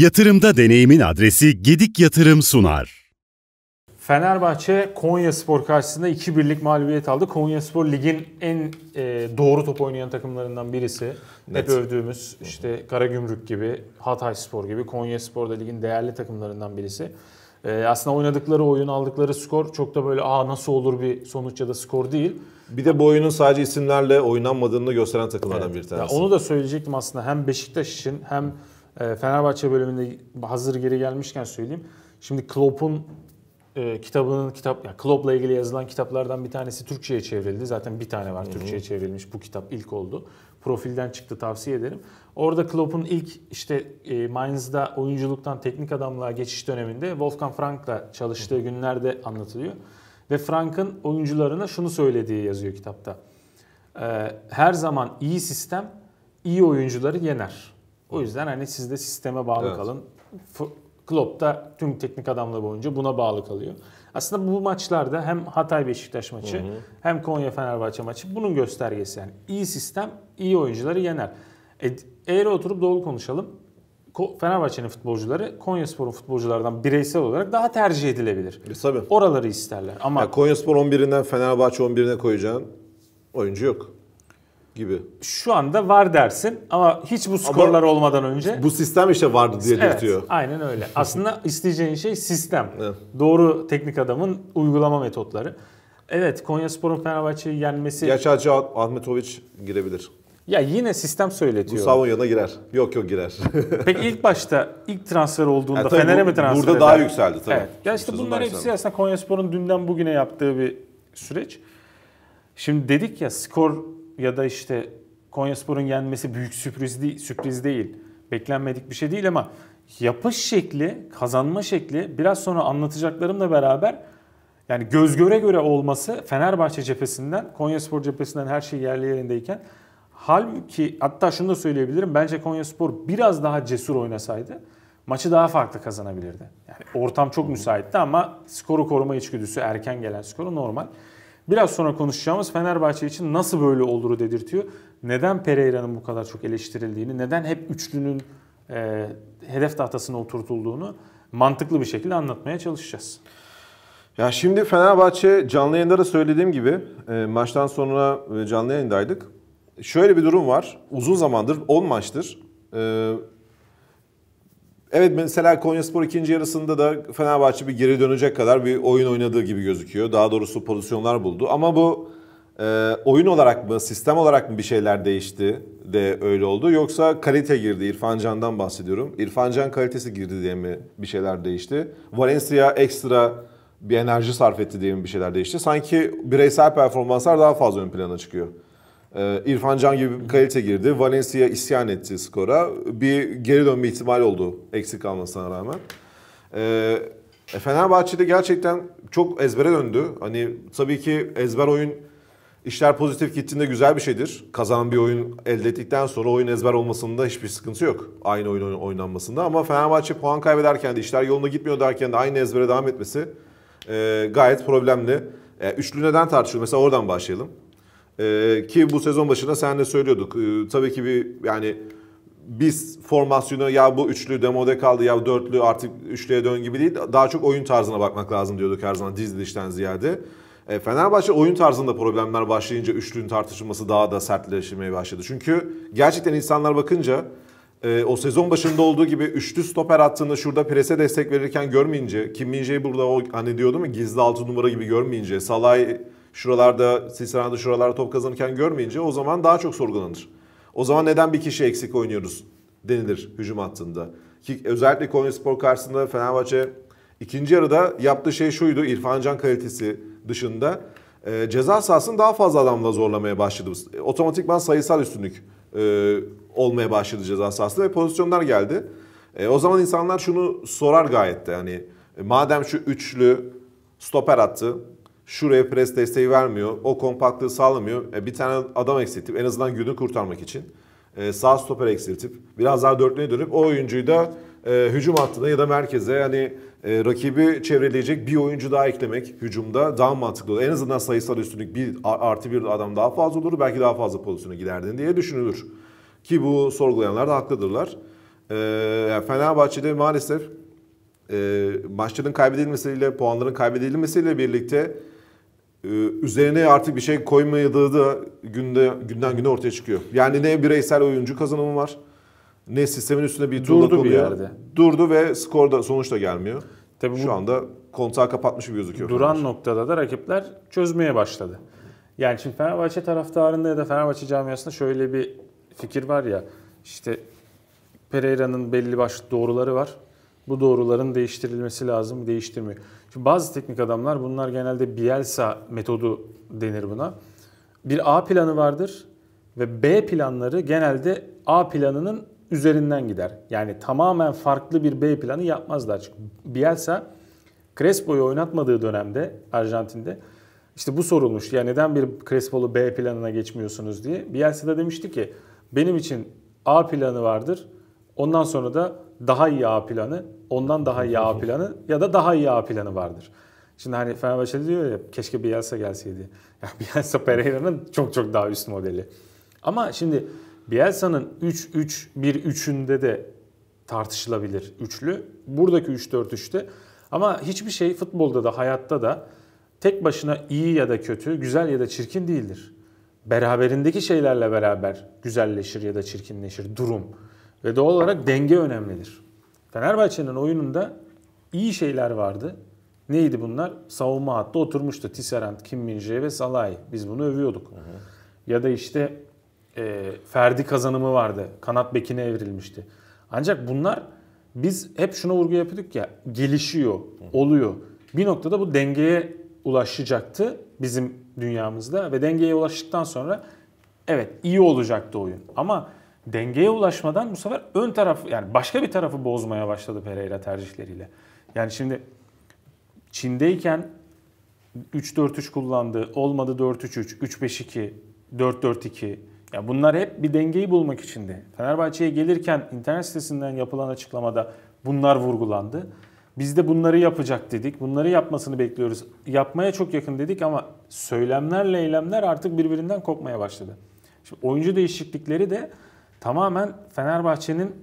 Yatırımda deneyimin adresi Gedik Yatırım sunar. Fenerbahçe Konya Spor karşısında iki birlik mağlubiyet aldı. Konya Spor ligin en e, doğru top oynayan takımlarından birisi. Net. Hep övdüğümüz işte Karagümrük gibi, Hatay Spor gibi. Konya Spor da ligin değerli takımlarından birisi. E, aslında oynadıkları oyun, aldıkları skor çok da böyle aa nasıl olur bir sonuç ya da skor değil. Bir de bu oyunun sadece isimlerle oynanmadığını gösteren takımlardan evet. bir tanesi. Ya onu da söyleyecektim aslında hem Beşiktaş için hem... Hmm ee, Fenerbahçe bölümünde hazır geri gelmişken söyleyeyim. Şimdi Klopp'un e, kitabının kitap yani Klopp'la ilgili yazılan kitaplardan bir tanesi Türkçe'ye çevrildi. Zaten bir tane var Türkçe'ye çevrilmiş. Bu kitap ilk oldu. Profilden çıktı tavsiye ederim. Orada Klopp'un ilk işte e, Mainz'da oyunculuktan teknik adamlığa geçiş döneminde Wolfgang Frank'la çalıştığı günlerde anlatılıyor. Ve Frank'ın oyuncularına şunu söylediği yazıyor kitapta. E, her zaman iyi sistem iyi oyuncuları yener. O yüzden hani siz de sisteme bağlı evet. kalın. F Klopp da tüm teknik adamla boyunca buna bağlı kalıyor. Aslında bu maçlarda hem Hatay Beşiktaş maçı hı hı. hem Konya Fenerbahçe maçı bunun göstergesi yani. iyi sistem iyi oyuncuları yener. E, eğri oturup doğru konuşalım. Fenerbahçe'nin futbolcuları Konyaspor'un futbolculardan bireysel olarak daha tercih edilebilir. E, tabii. Oraları isterler ama yani Konyaspor 11'inden Fenerbahçe 11'ine koyacağın oyuncu yok gibi. Şu anda var dersin ama hiç bu skorlar ama olmadan önce. Bu sistem işte vardı diye evet, diyor. aynen öyle. Aslında isteyeceğin şey sistem. Evet. Doğru teknik adamın uygulama metotları. Evet Konya Spor'un Fenerbahçe'yi yenmesi. Gerçi Hacı Ahmetoviç girebilir. Ya yine sistem söyletiyor. Gustavo yana girer. Yok yok girer. Peki ilk başta ilk transfer olduğunda yani Fener'e mi transfer Burada eder? daha yükseldi tabii. Evet. Ya işte bunlar hepsi aslında Konya Spor'un dünden bugüne yaptığı bir süreç. Şimdi dedik ya skor ya da işte Konyaspor'un yenmesi büyük sürpriz değil, sürpriz değil. Beklenmedik bir şey değil ama yapış şekli, kazanma şekli biraz sonra anlatacaklarımla beraber yani göz göre göre olması Fenerbahçe cephesinden, Konyaspor cephesinden her şey yerli yerindeyken halbuki hatta şunu da söyleyebilirim. Bence Konyaspor biraz daha cesur oynasaydı maçı daha farklı kazanabilirdi. Yani ortam çok müsaitti ama skoru koruma içgüdüsü erken gelen skoru normal. Biraz sonra konuşacağımız Fenerbahçe için nasıl böyle olur dedirtiyor. Neden Pereira'nın bu kadar çok eleştirildiğini, neden hep üçlünün e, hedef tahtasına oturtulduğunu mantıklı bir şekilde anlatmaya çalışacağız. Ya şimdi Fenerbahçe canlı yayında da söylediğim gibi e, maçtan sonra e, canlı yayındaydık. Şöyle bir durum var. Uzun zamandır 10 maçtır e, Evet mesela Konyaspor ikinci yarısında da Fenerbahçe bir geri dönecek kadar bir oyun oynadığı gibi gözüküyor. Daha doğrusu pozisyonlar buldu ama bu e, oyun olarak mı, sistem olarak mı bir şeyler değişti de öyle oldu yoksa kalite girdi. İrfan Can'dan bahsediyorum. İrfan Can kalitesi girdi diye mi bir şeyler değişti? Valencia ekstra bir enerji sarf etti diye mi bir şeyler değişti? Sanki bireysel performanslar daha fazla ön plana çıkıyor. Ee, İrfan Can gibi bir kalite girdi. Valencia isyan etti skora. Bir geri dönme ihtimali oldu eksik kalmasına rağmen. Ee, e, Fenerbahçe'de gerçekten çok ezbere döndü. Hani tabii ki ezber oyun işler pozitif gittiğinde güzel bir şeydir. Kazanan bir oyun elde ettikten sonra oyun ezber olmasında hiçbir sıkıntı yok. Aynı oyun oynanmasında ama Fenerbahçe puan kaybederken de işler yolunda gitmiyor derken de aynı ezbere devam etmesi e, gayet problemli. E, üçlü neden tartışıyor? Mesela oradan başlayalım. Ee, ki bu sezon başında sen de söylüyorduk. Ee, tabii ki bir yani biz formasyonu ya bu üçlü demode kaldı ya dörtlü artık üçlüye dön gibi değil. Daha çok oyun tarzına bakmak lazım diyorduk her zaman dizilişten ziyade. E, Fenerbahçe oyun tarzında problemler başlayınca üçlünün tartışılması daha da sertleşmeye başladı. Çünkü gerçekten insanlar bakınca e, o sezon başında olduğu gibi üçlü stoper attığında şurada prese destek verirken görmeyince Kim Minje'yi burada o hani diyordum ya gizli altı numara gibi görmeyince Salah'ı şuralarda Silsana'da şuralarda top kazanırken görmeyince o zaman daha çok sorgulanır. O zaman neden bir kişi eksik oynuyoruz denilir hücum hattında. Ki özellikle Konya Spor karşısında Fenerbahçe ikinci yarıda yaptığı şey şuydu İrfan Can kalitesi dışında. E, ceza sahasını daha fazla adamla zorlamaya başladı. E, otomatikman sayısal üstünlük e, olmaya başladı ceza sahası ve pozisyonlar geldi. E, o zaman insanlar şunu sorar gayet de yani e, madem şu üçlü stoper attı Şuraya pres desteği vermiyor. O kompaktlığı sağlamıyor. E, bir tane adam eksiltip en azından günü kurtarmak için e, sağ stoper eksiltip biraz daha dörtlüğe dönüp o oyuncuyu da e, hücum hattına ya da merkeze yani e, rakibi çevreleyecek bir oyuncu daha eklemek hücumda daha mantıklı olur. En azından sayısal üstünlük bir artı bir adam daha fazla olur. Belki daha fazla pozisyona giderdin diye düşünülür. Ki bu sorgulayanlar da haklıdırlar. E, yani Fenerbahçe'de maalesef e, maçların kaybedilmesiyle, puanların kaybedilmesiyle birlikte ee, üzerine artık bir şey koymadığı da günde günden güne ortaya çıkıyor. Yani ne bireysel oyuncu kazanımı var ne sistemin üstüne bir turda Durdu bir yerde. Durdu ve skorda sonuç da gelmiyor. Tabii bu Şu anda kontağı kapatmış gibi gözüküyor. Duran Fenerbahçe. noktada da rakipler çözmeye başladı. Yani şimdi Fenerbahçe taraftarında ya da Fenerbahçe camiasında şöyle bir fikir var ya işte Pereira'nın belli başlı doğruları var bu doğruların değiştirilmesi lazım, değiştirmiyor. Şimdi bazı teknik adamlar bunlar genelde Bielsa metodu denir buna. Bir A planı vardır ve B planları genelde A planının üzerinden gider. Yani tamamen farklı bir B planı yapmazlar. Çünkü Bielsa Crespo'yu oynatmadığı dönemde Arjantin'de işte bu sorulmuş. Ya neden bir Crespo'lu B planına geçmiyorsunuz diye. Bielsa da demişti ki benim için A planı vardır. Ondan sonra da daha iyi A planı, ondan daha iyi A planı ya da daha iyi A planı vardır. Şimdi hani Fenerbahçe diyor ya keşke Bielsa gelseydi. Yani Bielsa Pereira'nın çok çok daha üst modeli. Ama şimdi Bielsa'nın 3-3-1-3'ünde de tartışılabilir üçlü. Buradaki 3-4-3'te ama hiçbir şey futbolda da hayatta da tek başına iyi ya da kötü, güzel ya da çirkin değildir. Beraberindeki şeylerle beraber güzelleşir ya da çirkinleşir durum. Ve doğal olarak denge önemlidir. Fenerbahçe'nin oyununda iyi şeyler vardı. Neydi bunlar? Savunma hattı oturmuştu. Tisserand, Kim Minje ve Salay. Biz bunu övüyorduk. Hı hı. Ya da işte e, Ferdi kazanımı vardı. Kanat bekine evrilmişti. Ancak bunlar biz hep şuna vurgu yapıyorduk ya gelişiyor, oluyor. Bir noktada bu dengeye ulaşacaktı bizim dünyamızda ve dengeye ulaştıktan sonra evet iyi olacaktı oyun. Ama dengeye ulaşmadan bu sefer ön taraf yani başka bir tarafı bozmaya başladı Pereira tercihleriyle. Yani şimdi Çin'deyken 3-4-3 kullandı, olmadı 4-3-3, 3-5-2, 4-4-2. Ya bunlar hep bir dengeyi bulmak içindi. Fenerbahçe'ye gelirken internet sitesinden yapılan açıklamada bunlar vurgulandı. Biz de bunları yapacak dedik. Bunları yapmasını bekliyoruz. Yapmaya çok yakın dedik ama söylemlerle eylemler artık birbirinden kopmaya başladı. Şimdi oyuncu değişiklikleri de tamamen Fenerbahçe'nin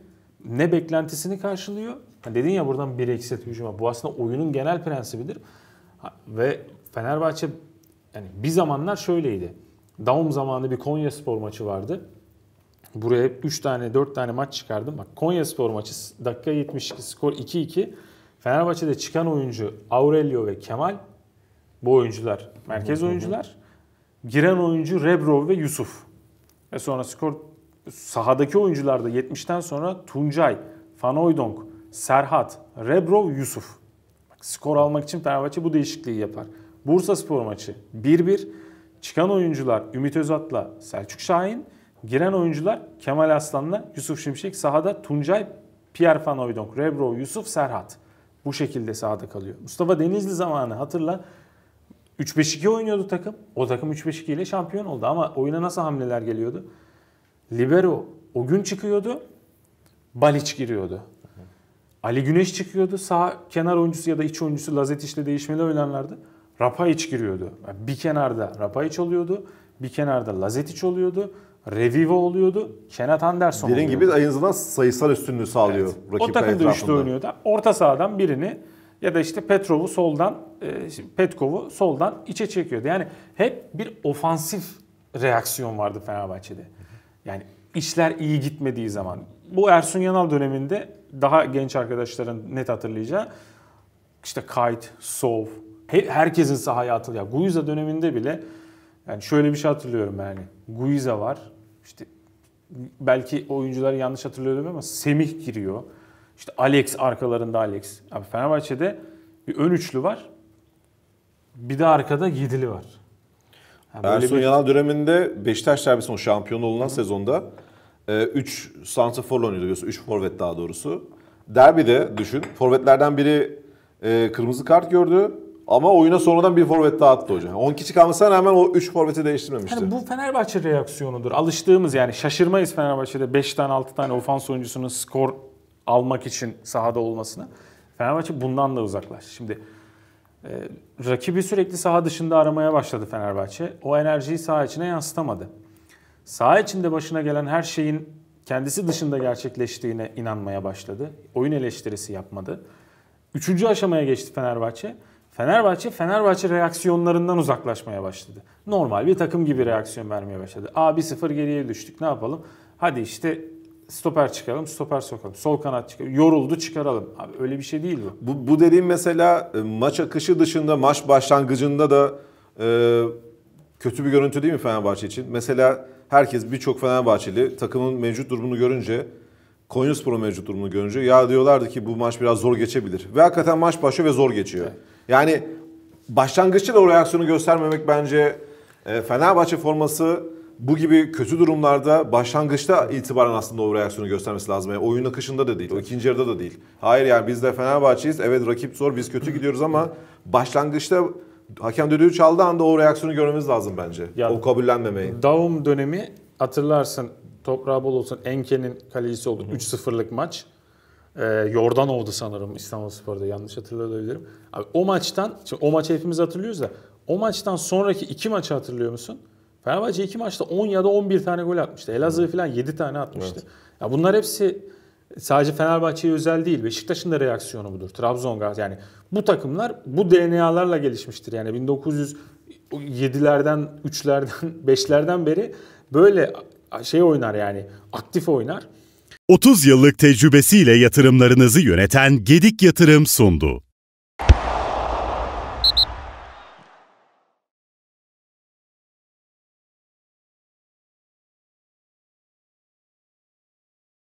ne beklentisini karşılıyor. dedin ya buradan bir eksit hücuma. Bu aslında oyunun genel prensibidir. Ve Fenerbahçe yani bir zamanlar şöyleydi. Daum zamanı bir Konya spor maçı vardı. Buraya 3 tane 4 tane maç çıkardım. Bak Konya spor maçı dakika 72 skor 2-2. Fenerbahçe'de çıkan oyuncu Aurelio ve Kemal. Bu oyuncular merkez oyuncular. Giren oyuncu Rebrov ve Yusuf. Ve sonra skor sahadaki oyuncularda 70'ten sonra Tuncay, Fanoydonk, Serhat, Rebro, Yusuf. Bak, skor almak için Fenerbahçe bu değişikliği yapar. Bursa Spor maçı 1-1. Çıkan oyuncular Ümit Özat'la Selçuk Şahin. Giren oyuncular Kemal Aslan'la Yusuf Şimşek. Sahada Tuncay, Pierre Fanoydonk, Rebro, Yusuf, Serhat. Bu şekilde sahada kalıyor. Mustafa Denizli zamanı hatırla. 3-5-2 oynuyordu takım. O takım 3-5-2 ile şampiyon oldu ama oyuna nasıl hamleler geliyordu? Libero o gün çıkıyordu. Baliç giriyordu. Ali Güneş çıkıyordu. Sağ kenar oyuncusu ya da iç oyuncusu Lazetiş'le değişmeli oynanlardı. Rapaiç giriyordu. Yani bir kenarda Rapaiç oluyordu. Bir kenarda Lazetiç oluyordu. Revivo oluyordu. Kenat Anderson Dediğin gibi en azından sayısal üstünlüğü sağlıyor evet. rakipler O takımda etrafında. üçlü oynuyordu. Orta sahadan birini ya da işte Petrov'u soldan, e, Petkov'u soldan içe çekiyordu. Yani hep bir ofansif reaksiyon vardı Fenerbahçe'de. Yani işler iyi gitmediği zaman. Bu Ersun Yanal döneminde daha genç arkadaşların net hatırlayacağı işte Kite, Sov, herkesin sahaya atıldı. Ya Guiza döneminde bile yani şöyle bir şey hatırlıyorum yani. Guiza var. İşte belki oyuncuları yanlış hatırlıyorum ama Semih giriyor. İşte Alex arkalarında Alex. Abi Fenerbahçe'de bir ön üçlü var. Bir de arkada yedili var. Ersun Yanal döneminde Beşiktaş o şampiyon olunan Hı. sezonda 3 e, santraforla oynuyordu biliyorsun. 3 forvet daha doğrusu. Derbide düşün. Forvetlerden biri e, kırmızı kart gördü. Ama oyuna sonradan bir forvet daha attı hocam. 10 kişi kalmasına rağmen o 3 forveti değiştirmemişti. Yani bu Fenerbahçe reaksiyonudur. Alıştığımız yani şaşırmayız Fenerbahçe'de 5 tane 6 tane ofans oyuncusunun skor almak için sahada olmasına. Fenerbahçe bundan da uzaklaş. Şimdi e, rakibi sürekli saha dışında aramaya başladı Fenerbahçe. O enerjiyi saha içine yansıtamadı. Saha içinde başına gelen her şeyin kendisi dışında gerçekleştiğine inanmaya başladı. Oyun eleştirisi yapmadı. Üçüncü aşamaya geçti Fenerbahçe. Fenerbahçe, Fenerbahçe reaksiyonlarından uzaklaşmaya başladı. Normal bir takım gibi reaksiyon vermeye başladı. A 1-0 geriye düştük ne yapalım? Hadi işte stoper çıkaralım, stoper sokalım. Sol kanat çıkar. Yoruldu çıkaralım. Abi öyle bir şey değil bu. Bu, bu dediğim mesela e, maç akışı dışında maç başlangıcında da e, kötü bir görüntü değil mi Fenerbahçe için? Mesela herkes birçok Fenerbahçeli takımın mevcut durumunu görünce Konyaspor mevcut durumunu görünce ya diyorlardı ki bu maç biraz zor geçebilir. Ve hakikaten maç başlıyor ve zor geçiyor. Evet. Yani başlangıçta da o reaksiyonu göstermemek bence e, Fenerbahçe forması bu gibi kötü durumlarda başlangıçta itibaren aslında o reaksiyonu göstermesi lazım. Yani oyun akışında da değil, o ikinci yarıda da değil. Hayır yani biz de Fenerbahçe'yiz. Evet rakip zor, biz kötü gidiyoruz ama başlangıçta hakem düdüğü çaldığı anda o reaksiyonu görmemiz lazım bence. Ya, o kabullenmemeyi. Daum dönemi hatırlarsın toprağı bol olsun Enke'nin kalecisi oldu. 3-0'lık maç. E, Yordan oldu sanırım İstanbul Spor'da yanlış hatırlayabilirim. Abi, o maçtan, şimdi o maçı hepimiz hatırlıyoruz da o maçtan sonraki iki maçı hatırlıyor musun? Fenerbahçe iki maçta 10 ya da 11 tane gol atmıştı. Elazığ falan 7 tane atmıştı. Evet. Ya bunlar hepsi sadece Fenerbahçe'ye özel değil. Beşiktaş'ın da reaksiyonu budur. Trabzon Gaz yani bu takımlar bu DNA'larla gelişmiştir. Yani 1907'lerden, 3'lerden, 5'lerden beri böyle şey oynar yani aktif oynar. 30 yıllık tecrübesiyle yatırımlarınızı yöneten Gedik Yatırım sundu.